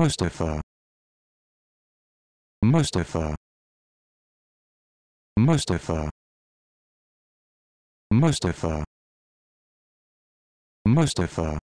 Mustafa Mustafa Mustafa Mustafa Mustafa